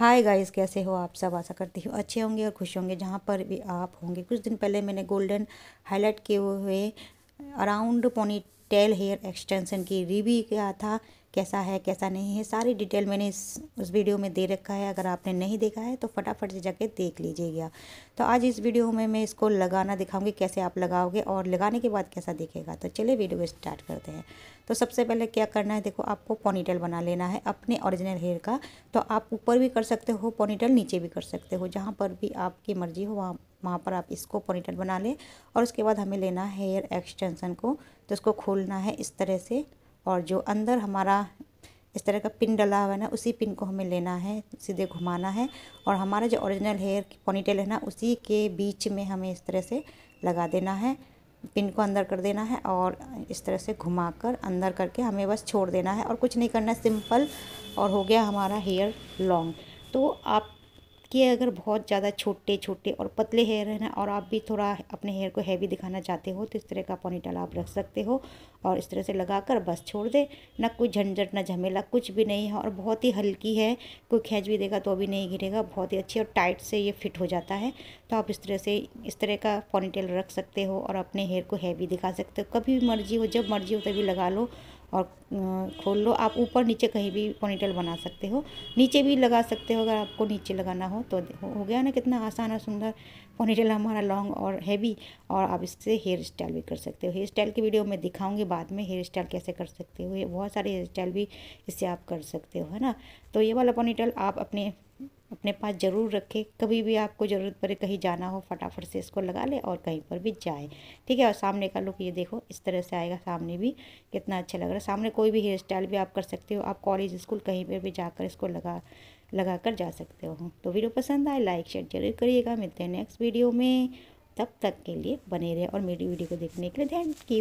hi guys कैसे हो आप सब आशा करती हूँ अच्छे होंगे और खुश होंगे जहाँ पर भी आप होंगे कुछ दिन पहले मैंने गोल्डन हाईलाइट किए हुए around ponytail hair extension की रिव्यू क्या था कैसा है कैसा नहीं है सारी डिटेल मैंने इस उस वीडियो में दे रखा है अगर आपने नहीं देखा है तो फटाफट से जाके देख लीजिएगा तो आज इस वीडियो में मैं इसको लगाना दिखाऊंगी कैसे आप लगाओगे और लगाने के बाद कैसा दिखेगा तो चलिए वीडियो स्टार्ट करते हैं तो सबसे पहले क्या करना है देखो आपको पोनीटेल बना लेना है अपने ऑरिजिनल हेयर का तो आप ऊपर भी कर सकते हो पोनीटेल नीचे भी कर सकते हो जहाँ पर भी आपकी मर्ज़ी हो वहाँ वहाँ पर आप इसको पोनीटेल बना लें और उसके बाद हमें लेना है हेयर एक्सटेंसन को तो इसको खोलना है इस तरह से और जो अंदर हमारा इस तरह का पिन डला हुआ है ना उसी पिन को हमें लेना है सीधे घुमाना है और हमारा जो ओरिजिनल हेयर पोनीटेल है ना उसी के बीच में हमें इस तरह से लगा देना है पिन को अंदर कर देना है और इस तरह से घुमाकर अंदर करके हमें बस छोड़ देना है और कुछ नहीं करना सिंपल और हो गया हमारा हेयर लॉन्ग तो आप कि अगर बहुत ज़्यादा छोटे छोटे और पतले हेयर है ना और आप भी थोड़ा अपने हेयर को हैवी दिखाना चाहते हो तो इस तरह का पोनीटेल आप रख सकते हो और इस तरह से लगा कर बस छोड़ दे ना कोई झंझट ना झमेला कुछ भी नहीं है और बहुत ही हल्की है कोई खींच भी देगा तो भी नहीं गिरेगा बहुत ही अच्छी और टाइट से ये फिट हो जाता है तो आप इस तरह से इस तरह का पोनीटेल रख सकते हो और अपने हेयर को हैवी दिखा सकते हो कभी मर्जी हो जब मर्जी हो तभी लगा लो और खोल लो आप ऊपर नीचे कहीं भी पोनीटेल बना सकते हो नीचे भी लगा सकते हो अगर आपको नीचे लगाना हो तो हो गया ना कितना आसान और सुंदर पोनीटेल हमारा लॉन्ग और हैवी और आप इससे हेयर स्टाइल भी कर सकते हो हेयर स्टाइल की वीडियो मैं दिखाऊंगी बाद में हेयर स्टाइल कैसे कर सकते हो ये बहुत सारे हेयर स्टाइल भी इससे आप कर सकते हो है ना तो ये वाला पोनीटेल आप अपने अपने पास ज़रूर रखें कभी भी आपको ज़रूरत पड़े कहीं जाना हो फटाफट से इसको लगा ले और कहीं पर भी जाए ठीक है और सामने का लुक ये देखो इस तरह से आएगा सामने भी कितना अच्छा लग रहा है सामने कोई भी हेयर स्टाइल भी आप कर सकते हो आप कॉलेज स्कूल कहीं पर भी जाकर इसको लगा लगा कर जा सकते हो तो वीडियो पसंद आए लाइक शेयर जरूर करिएगा मिलते हैं नेक्स्ट वीडियो में तब तक के लिए बने रहे और मेरी वीडियो को देखने के लिए थैंक यू